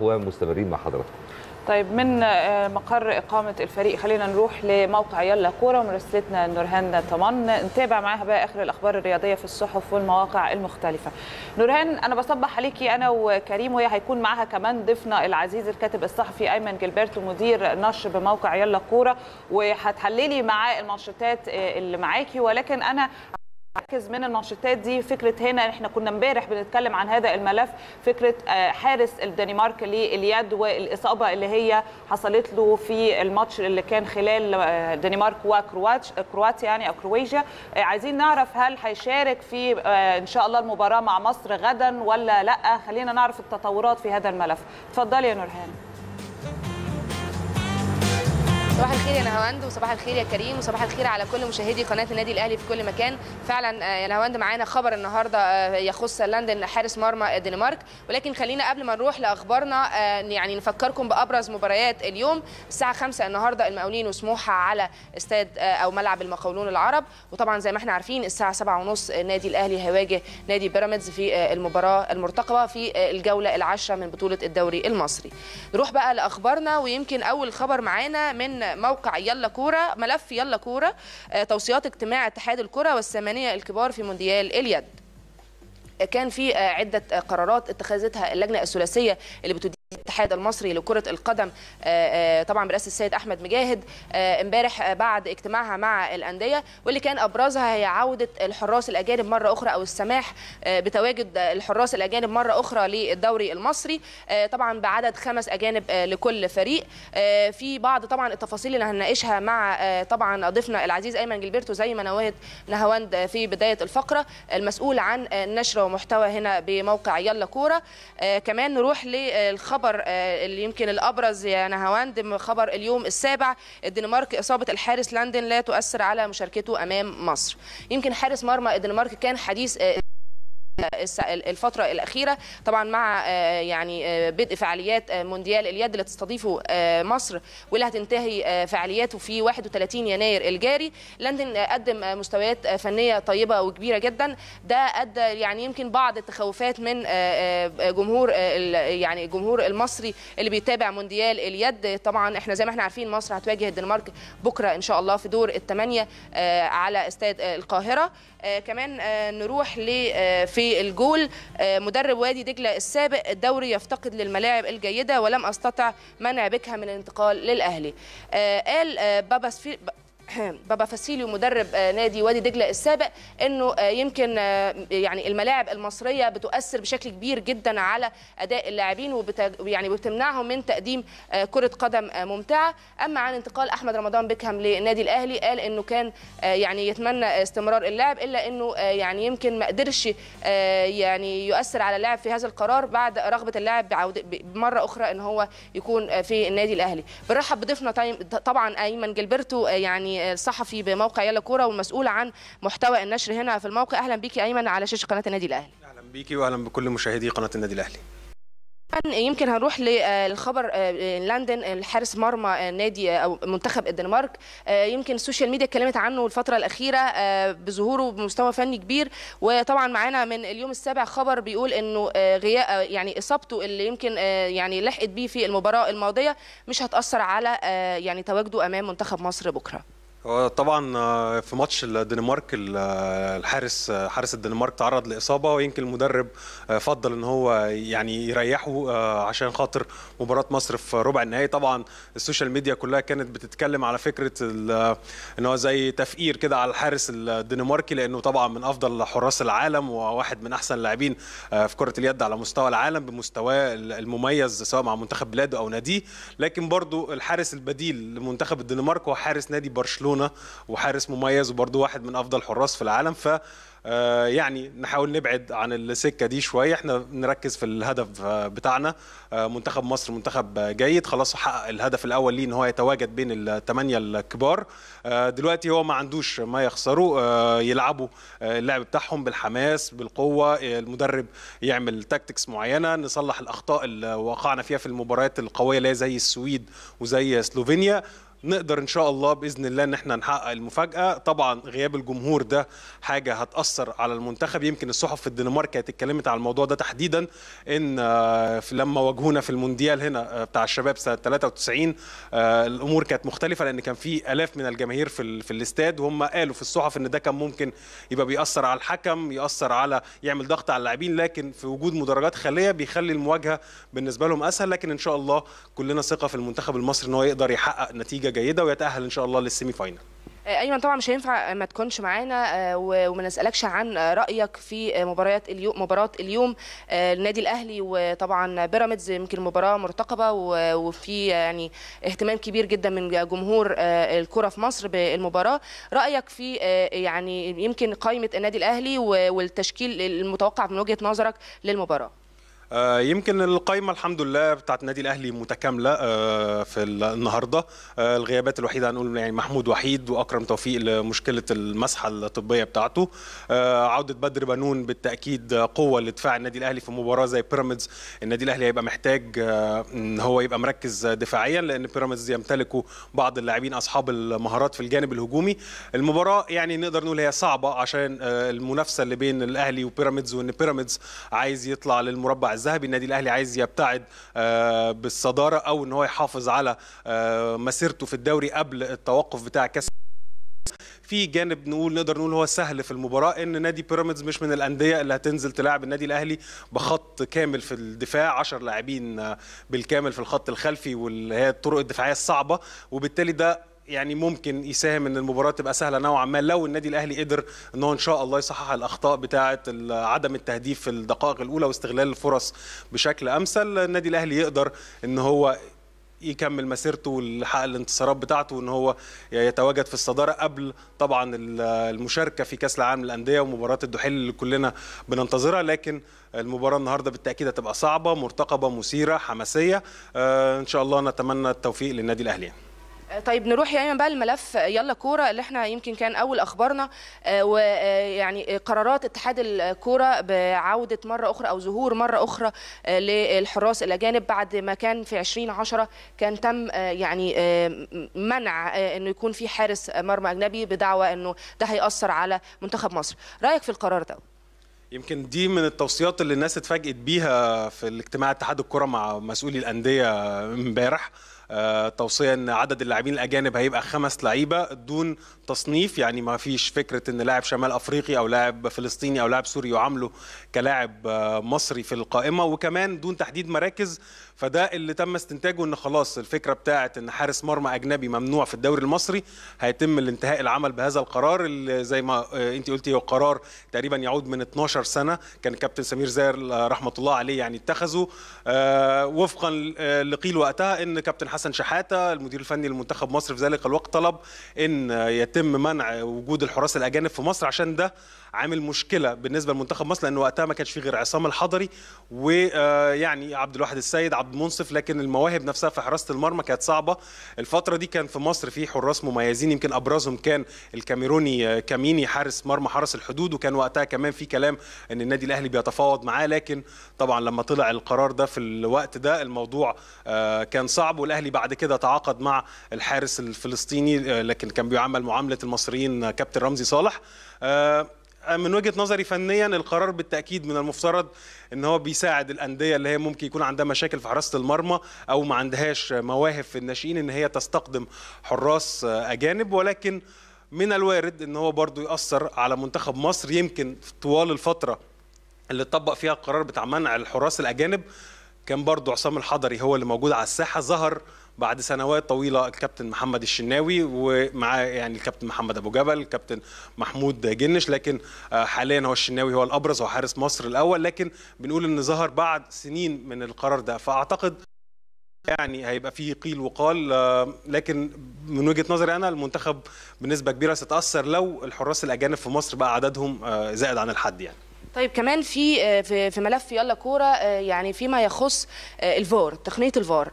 ومستمرين مع حضراتكم طيب من آه، مقر إقامة الفريق خلينا نروح لموقع يلا كورة ومرسلتنا نورهان طمان نتابع معاها بقى آخر الأخبار الرياضية في الصحف والمواقع المختلفة. نورهان أنا بصبح عليكي أنا وكريم وهي هيكون معاها كمان ضيفنا العزيز الكاتب الصحفي أيمن جلبرتو مدير نشر بموقع يلا كورة وهتحللي معاه المنشطات آه، اللي معاكي ولكن أنا مركز من النشاطات دي فكره هنا احنا كنا امبارح بنتكلم عن هذا الملف فكره آه، حارس الدنمارك لليد والاصابه اللي هي حصلت له في الماتش اللي كان خلال الدنمارك آه، وكرواتيا يعني او كرويجيا آه، عايزين نعرف هل هيشارك في ان شاء الله المباراه مع مصر غدا ولا لا خلينا نعرف التطورات في هذا الملف اتفضلي يا نورهان صباح الخير يا نهاوند وصباح الخير يا كريم وصباح الخير على كل مشاهدي قناه النادي الاهلي في كل مكان فعلا آه، يا نهاوند معانا خبر النهارده آه، يخص لندن حارس مرمى الدنمارك ولكن خلينا قبل ما نروح لاخبارنا آه، يعني نفكركم بابرز مباريات اليوم الساعه 5 النهارده المقاولين وسموحه على استاد او ملعب المقاولون العرب وطبعا زي ما احنا عارفين الساعه 7:30 النادي الاهلي هيواجه نادي بيراميدز في المباراه المرتقبه في الجوله العاشره من بطوله الدوري المصري نروح بقى لاخبارنا ويمكن اول خبر معانا من موقع يلا كوره ملف يلا كوره آه، توصيات اجتماع اتحاد الكره والثمانيه الكبار في مونديال اليد آه، كان في آه، عده قرارات اتخذتها اللجنه الثلاثيه اللي بتدي الاتحاد المصري لكرة القدم آه، آه، طبعا برئاسة السيد أحمد مجاهد آه، امبارح بعد اجتماعها مع الأندية واللي كان أبرزها هي عودة الحراس الأجانب مرة أخرى أو السماح بتواجد الحراس الأجانب مرة أخرى للدوري المصري طبعا بعدد خمس أجانب لكل فريق في بعض طبعا التفاصيل اللي هنناقشها مع طبعا ضيفنا العزيز أيمن جلبرتو زي ما نوهت نهواند في بداية الفقرة المسؤول عن النشر ومحتوى هنا بموقع يلا كورة كمان نروح للخبر الخبر آه، اللي يمكن الابرز يا يعني نهاوند خبر اليوم السابع الدنمارك اصابه الحارس لندن لا تؤثر على مشاركته امام مصر يمكن حارس مرمى الدنمارك كان حديث آه، الفترة الأخيرة طبعا مع آه، يعني آه، بدء فعاليات آه، مونديال اليد اللي تستضيفه مصر واللي هتنتهي فعالياته في 31 يناير الجاري لندن قدم مستويات فنية طيبة وكبيرة جدا ده أدى يعني يمكن بعض التخوفات من جمهور يعني الجمهور المصري اللي بيتابع مونديال اليد طبعا احنا زي ما احنا عارفين مصر هتواجه الدنمارك بكرة إن شاء الله في دور الثمانية على استاد القاهرة كمان نروح لفي بالجول آه، مدرب وادي دجله السابق الدوري يفتقد للملاعب الجيده ولم استطع منع بكها من الانتقال للاهلي آه، قال آه، بابا بابا فاسيليو مدرب آه، نادي وادي دجله السابق انه آه، يمكن آه، يعني الملاعب المصريه بتؤثر بشكل كبير جدا على اداء اللاعبين ويعني بتمنعهم من تقديم كره قدم ممتعه اما عن انتقال احمد رمضان بيكهام للنادي الاهلي قال انه كان يعني يتمنى استمرار اللعب الا انه يعني يمكن ما قدرش يعني يؤثر على اللاعب في هذا القرار بعد رغبه اللاعب مره اخرى ان هو يكون في النادي الاهلي بنرحب بضيفنا طيب، طبعا ايمن جلبرتو يعني الصحفي بموقع يلا كوره والمسؤول عن محتوى النشر هنا في الموقع اهلا بيكي ايمن على شاشه قناه النادي الاهلي اهلا بيكي واهلا بكل مشاهدي قناه النادي الاهلي يمكن هنروح للخبر آه، لندن الحارس مرمى آه، نادي آه، او منتخب الدنمارك يمكن السوشيال ميديا اتكلمت عنه الفتره الاخيره بظهوره بمستوى فني كبير وطبعا معانا من اليوم السابع خبر بيقول انه غياب يعني اصابته اللي يمكن يعني لحقت بيه في المباراه الماضيه مش هتاثر على يعني تواجده امام منتخب مصر بكره طبعا آه، في ماتش الدنمارك آه، الحارس آه، حارس الدنمارك تعرض لاصابه ويمكن المدرب فضل ان هو يعني يريحه عشان خاطر مباراه مصر في ربع النهائي طبعا السوشيال ميديا كلها كانت بتتكلم على فكره ان هو زي تفقير كده على الحارس الدنماركي لانه طبعا من افضل حراس العالم وواحد من احسن اللاعبين في كره اليد على مستوى العالم بمستواه المميز سواء مع منتخب بلاده او ناديه لكن برضو الحارس البديل لمنتخب الدنمارك هو حارس نادي برشلونه برشلونه وحارس مميز وبرده واحد من افضل حراس في العالم ف آه، يعني نحاول نبعد عن السكه دي شويه احنا نركز في الهدف آه، بتاعنا آه، منتخب مصر منتخب جيد خلاص حقق الهدف الاول ليه ان هو يتواجد بين الثمانيه الكبار دلوقتي هو ما عندوش ما يخسره يلعبوا اللعب بتاعهم بالحماس بالقوه المدرب يعمل تاكتكس معينه نصلح الاخطاء اللي وقعنا فيها في المباريات القويه اللي زي السويد وزي سلوفينيا نقدر ان شاء الله باذن الله ان احنا نحقق المفاجاه طبعا غياب الجمهور ده حاجه هتاثر على المنتخب يمكن الصحف في الدنمارك كانت اتكلمت على الموضوع ده تحديدا ان آه، لما واجهونا في المونديال هنا آه، بتاع الشباب سنه 93 آه، الامور كانت مختلفه لان كان في الاف من الجماهير في في الاستاد وهم قالوا في الصحف ان ده كان ممكن يبقى بيأثر على الحكم يأثر على يعمل ضغط على اللاعبين لكن في وجود مدرجات خاليه بيخلي المواجهه بالنسبه لهم اسهل لكن ان شاء الله كلنا ثقه في المنتخب المصري ان هو يقدر يحقق نتيجه جيده ويتاهل ان شاء الله للسيمي فاينل آه، ايمن طبعا مش هينفع ما تكونش معانا آه، وما نسالكش عن رايك في مباريات اليوم مباراه اليوم النادي آه، الاهلي وطبعا بيراميدز يمكن مباراه مرتقبه وفي يعني اهتمام كبير جدا من جمهور الكره في مصر بالمباراه رايك في يعني يمكن قائمه النادي الاهلي والتشكيل المتوقع من وجهه نظرك للمباراه آه، يمكن القايمه الحمد لله بتاعت النادي الاهلي متكامله آه، في النهارده آه، الغيابات الوحيده هنقول يعني محمود وحيد واكرم توفيق لمشكله المسحه الطبيه بتاعته عوده بدر بنون بالتاكيد قوه لدفاع النادي الاهلي في مباراه زي بيراميدز النادي الاهلي هيبقى محتاج ان هو يبقى مركز دفاعيا لان بيراميدز يمتلكوا بعض اللاعبين اصحاب المهارات في الجانب الهجومي المباراه يعني نقدر نقول هي صعبه عشان المنافسه اللي بين الاهلي وبيراميدز وان بيراميدز عايز يطلع للمربع الذهبي النادي الاهلي عايز يبتعد آه، بالصداره او ان هو يحافظ على آه، مسيرته في الدوري قبل التوقف بتاع كاس في جانب نقول نقدر نقول هو سهل في المباراه ان نادي بيراميدز مش من الانديه اللي هتنزل تلاعب النادي الاهلي بخط كامل في الدفاع 10 لاعبين آه، بالكامل في الخط الخلفي واللي هي الطرق الدفاعيه الصعبه وبالتالي ده يعني ممكن يساهم ان المباراه تبقى سهله نوعا ما لو النادي الاهلي قدر ان هو ان شاء الله يصحح الاخطاء بتاعه آه، عدم التهديف في الدقائق الاولى واستغلال الفرص بشكل امثل النادي الاهلي يقدر ان هو يكمل مسيرته ويحقق الانتصارات بتاعته وان هو يتواجد في الصداره قبل طبعا آه، المشاركه في كاس العالم للانديه ومباراه الدحيل اللي كلنا بننتظرها لكن المباراه النهارده بالتاكيد هتبقى صعبه مرتقبه مثيره حماسيه آه، ان شاء الله نتمنى التوفيق للنادي الاهلي طيب نروح يا ايمن بقى الملف يلا كوره اللي احنا يمكن كان اول اخبارنا آه، ويعني آه، قرارات اتحاد الكوره بعوده مره اخرى او ظهور مره اخرى آه، للحراس الاجانب بعد ما كان في 2010 كان تم يعني منع انه يكون في حارس مرمى اجنبي بدعوى انه ده هياثر على منتخب مصر رايك في القرار ده يمكن دي من التوصيات اللي الناس اتفاجئت بيها في الاجتماع اتحاد الكره مع مسؤولي الانديه امبارح آه، توصيه ان عدد اللاعبين الاجانب هيبقى خمس لعيبه دون تصنيف يعني ما فيش فكره ان لاعب شمال افريقي او لاعب فلسطيني او لاعب سوري يعامله كلاعب آه، مصري في القائمه وكمان دون تحديد مراكز فده اللي تم استنتاجه ان خلاص الفكره بتاعه ان حارس مرمى اجنبي ممنوع في الدوري المصري هيتم الانتهاء العمل بهذا القرار اللي زي ما آه، انت قلتي هو قرار تقريبا يعود من 12 سنه كان كابتن سمير زاهر رحمه الله عليه يعني اتخذه وفقا لقيل وقتها ان كابتن حسن حسن شحاته المدير الفني لمنتخب مصر في ذلك الوقت طلب ان يتم منع وجود الحراس الاجانب في مصر عشان ده عامل مشكله بالنسبه لمنتخب مصر لان وقتها ما كانش فيه غير عصام الحضري ويعني آه، عبد الواحد السيد عبد المنصف لكن المواهب نفسها في حراسه المرمى كانت صعبه الفتره دي كان في مصر في حراس مميزين يمكن ابرزهم كان الكاميروني آه، كاميني حارس مرمى حرس الحدود وكان وقتها كمان في كلام ان النادي الاهلي بيتفاوض معاه لكن طبعا لما طلع القرار ده في الوقت ده الموضوع آه، كان صعب والاهلي الاهلي بعد كده تعاقد مع الحارس الفلسطيني آه، لكن كان بيعامل معامله المصريين آه، كابتن رمزي صالح آه، من وجهه نظري فنيا القرار بالتاكيد من المفترض ان هو بيساعد الانديه اللي هي ممكن يكون عندها مشاكل في حراسه المرمى او ما عندهاش مواهب في الناشئين ان هي تستقدم حراس اجانب ولكن من الوارد ان هو برضه ياثر على منتخب مصر يمكن طوال الفتره اللي طبق فيها القرار بتاع منع الحراس الاجانب كان برضو عصام الحضري هو اللي موجود على الساحه ظهر بعد سنوات طويله الكابتن محمد الشناوي ومعاه يعني الكابتن محمد ابو جبل الكابتن محمود جنش لكن آه، حاليا هو الشناوي هو الابرز هو حارس مصر الاول لكن بنقول ان ظهر بعد سنين من القرار ده فاعتقد يعني هيبقى فيه قيل وقال آه، لكن من وجهه نظري انا المنتخب بنسبه كبيره ستاثر لو الحراس الاجانب في مصر بقى عددهم آه، زائد عن الحد يعني طيب كمان آه، في في, ملف يلا كوره آه، يعني فيما يخص آه، الفار تقنيه الفار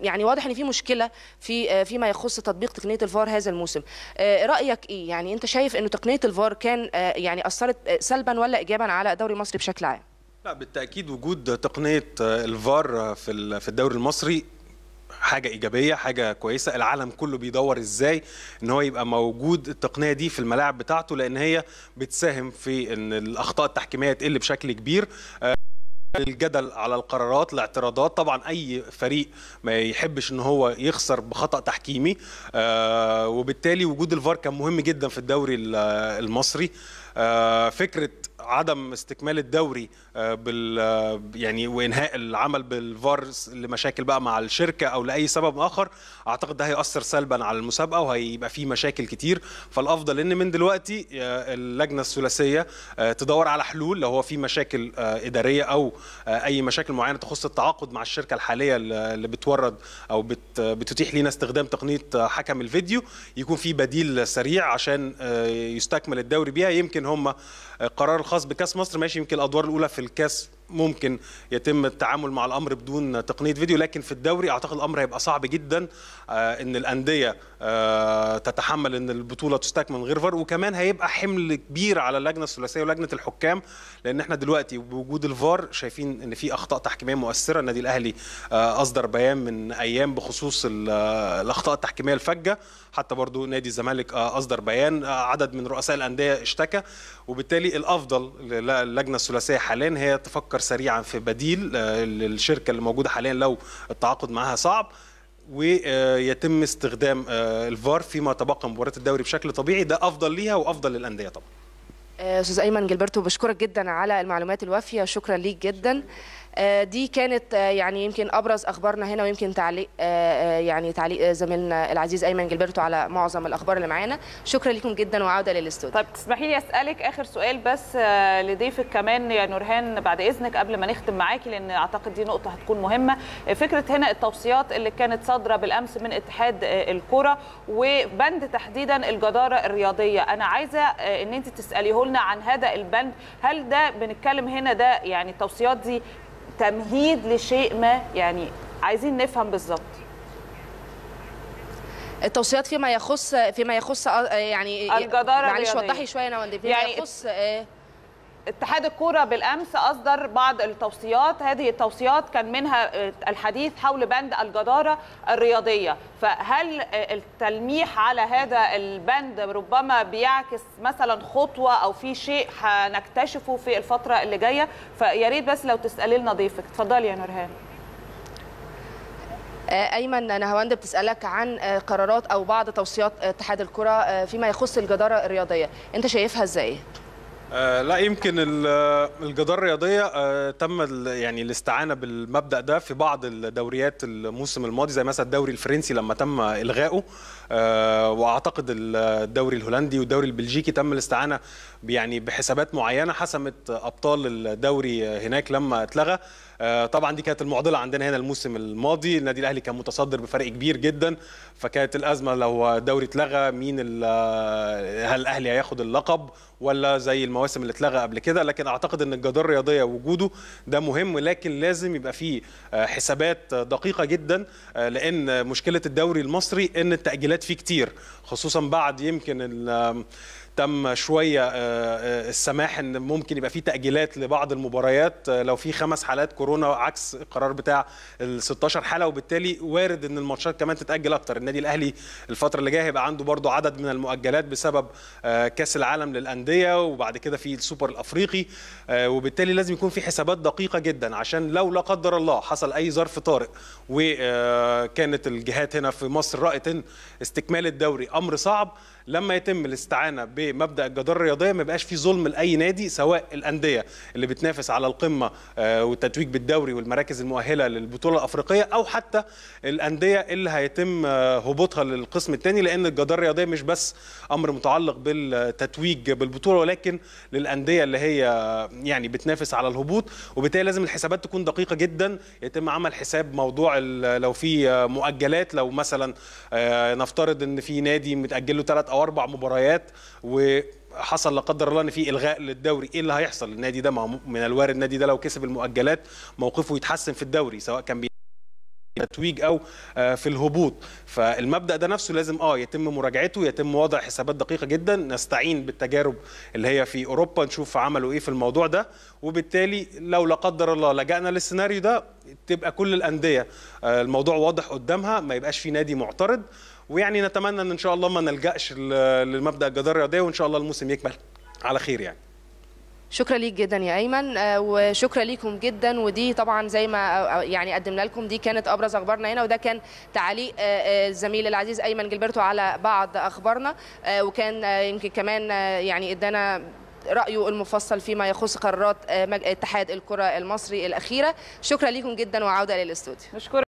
يعني واضح ان في مشكله في فيما يخص تطبيق تقنيه الفار هذا الموسم رايك ايه يعني انت شايف انه تقنيه الفار كان يعني اثرت سلبا ولا ايجابا على دوري مصر بشكل عام لا بالتاكيد وجود تقنيه الفار في في الدوري المصري حاجه ايجابيه حاجه كويسه العالم كله بيدور ازاي ان هو يبقى موجود التقنيه دي في الملاعب بتاعته لان هي بتساهم في ان الاخطاء التحكيميه تقل بشكل كبير آه، الجدل على القرارات الاعتراضات طبعا اي فريق ما يحبش ان هو يخسر بخطا تحكيمي آه، وبالتالي وجود الفار كان مهم جدا في الدوري المصري آه، فكره عدم استكمال الدوري آه، بال آه، يعني وانهاء العمل بالفار لمشاكل بقى مع الشركه او لاي سبب اخر اعتقد ده هياثر سلبا على المسابقه وهيبقى فيه مشاكل كتير فالافضل ان من دلوقتي آه، اللجنه الثلاثيه تدور على حلول لو هو في مشاكل اداريه او اي مشاكل معينه تخص التعاقد مع الشركه الحاليه اللي بتورد او بتتيح لينا استخدام تقنيه حكم الفيديو يكون في بديل سريع عشان يستكمل الدوري بيها يمكن هم قرار الخاص خاص بكاس مصر ماشي يمكن الادوار الاولى في الكاس ممكن يتم التعامل مع الامر بدون تقنيه فيديو لكن في الدوري اعتقد الامر هيبقى صعب جدا آه، ان الانديه آه، تتحمل ان البطوله تستكمل من غير فار وكمان هيبقى حمل كبير على اللجنه الثلاثيه ولجنه الحكام لان احنا دلوقتي بوجود الفار شايفين ان في اخطاء تحكيميه مؤثره النادي الاهلي آه، اصدر بيان من ايام بخصوص الاخطاء التحكيميه الفجه حتى برضو نادي الزمالك اصدر بيان عدد من رؤساء الانديه اشتكى وبالتالي الافضل للجنه الثلاثيه حاليا هي تفكر بيفكر سريعا في بديل آه، للشركه اللي موجوده حاليا لو التعاقد معاها صعب ويتم استخدام آه، الفار فيما تبقى مباراه الدوري بشكل طبيعي ده افضل ليها وافضل للانديه طبعا آه، استاذ ايمن جلبرتو بشكرك جدا على المعلومات الوافيه شكرا ليك جدا آه، دي كانت آه، يعني يمكن ابرز اخبارنا هنا ويمكن تعليق يعني تعليق زميلنا العزيز ايمن جلبرتو على معظم الاخبار اللي معانا شكرا لكم جدا وعوده للاستوديو طيب تسمحي لي اسالك اخر سؤال بس لضيفك كمان يا نورهان بعد اذنك قبل ما نختم معاكي لان اعتقد دي نقطه هتكون مهمه فكره هنا التوصيات اللي كانت صادره بالامس من اتحاد الكره وبند تحديدا الجداره الرياضيه انا عايزه ان انت تساليه قلنا عن هذا البند هل ده بنتكلم هنا ده يعني التوصيات دي تمهيد لشيء ما يعني عايزين نفهم بالظبط التوصيات فيما يخص فيما يخص آه، يعني الجداره معلش وضحي شويه نوندي فيما يعني يخص آه، اتحاد الكوره بالامس اصدر بعض التوصيات هذه التوصيات كان منها آه، الحديث حول بند الجداره الرياضيه فهل آه، التلميح على هذا البند ربما بيعكس مثلا خطوه او في شيء هنكتشفه في الفتره اللي جايه فياريت بس لو تسالي لنا ضيفك اتفضلي يا نورهان آه، ايمن نهاوند بتسالك عن قرارات او بعض توصيات اتحاد الكره فيما يخص الجداره الرياضيه انت شايفها ازاي آه، لا يمكن الجدار الرياضيه آه، تم يعني الاستعانه بالمبدا ده في بعض الدوريات الموسم الماضي زي مثلا الدوري الفرنسي لما تم الغائه آه، واعتقد الدوري الهولندي والدوري البلجيكي تم الاستعانه يعني بحسابات معينه حسمت ابطال الدوري هناك لما اتلغى آه، طبعا دي كانت المعضله عندنا هنا الموسم الماضي النادي الاهلي كان متصدر بفرق كبير جدا فكانت الازمه لو الدوري اتلغى مين آه، هل الاهلي هياخد اللقب ولا زي المواسم اللي اتلغى قبل كده لكن اعتقد ان الجدار الرياضيه وجوده ده مهم لكن لازم يبقى فيه آه، حسابات دقيقه جدا لان مشكله الدوري المصري ان التاجيلات فيه كتير خصوصا بعد يمكن تم شويه السماح ان ممكن يبقى فيه تاجيلات لبعض المباريات لو في خمس حالات كورونا كورونا عكس القرار بتاع ال 16 حاله وبالتالي وارد ان الماتشات كمان تتاجل اكتر النادي الاهلي الفتره اللي جايه هيبقى عنده برضه عدد من المؤجلات بسبب آه، كاس العالم للانديه وبعد كده في السوبر الافريقي آه، وبالتالي لازم يكون في حسابات دقيقه جدا عشان لو لا قدر الله حصل اي ظرف طارئ وكانت آه، الجهات هنا في مصر رأت ان استكمال الدوري امر صعب لما يتم الاستعانه بمبدا الجداره الرياضيه ما يبقاش في ظلم لاي نادي سواء الانديه اللي بتنافس على القمه آه، والتتويج بالدوري والمراكز المؤهله للبطوله الافريقيه او حتى الانديه اللي هيتم آه، هبوطها للقسم الثاني لان الجداره الرياضيه مش بس امر متعلق بالتتويج بالبطوله ولكن للانديه اللي هي آه، يعني بتنافس على الهبوط وبالتالي لازم الحسابات تكون دقيقه جدا يتم عمل حساب موضوع لو في مؤجلات لو مثلا نفترض ان في نادي متاجل له ثلاث او او اربع مباريات و حصل لا قدر الله ان في الغاء للدوري ايه اللي هيحصل للنادي ده من الوارد النادي ده لو كسب المؤجلات موقفه يتحسن في الدوري سواء كان تتويج او آه، في الهبوط فالمبدا ده نفسه لازم اه يتم مراجعته يتم وضع حسابات دقيقه جدا نستعين بالتجارب اللي هي في اوروبا نشوف عملوا ايه في الموضوع ده وبالتالي لو لا قدر الله لجانا للسيناريو ده تبقى كل الانديه آه، الموضوع واضح قدامها ما يبقاش في نادي معترض ويعني نتمنى ان ان شاء الله ما نلجاش للمبدا الجداره الرياضيه وان شاء الله الموسم يكمل على خير يعني شكرا ليك جدا يا ايمن آه، وشكرا ليكم جدا ودي طبعا زي ما آه، آه، يعني قدمنا لكم دي كانت ابرز اخبارنا هنا وده كان تعليق الزميل العزيز ايمن جلبرتو على بعض اخبارنا وكان يمكن كمان يعني ادانا رايه المفصل فيما يخص قرارات اتحاد الكره المصري الاخيره شكرا ليكم جدا وعوده للاستوديو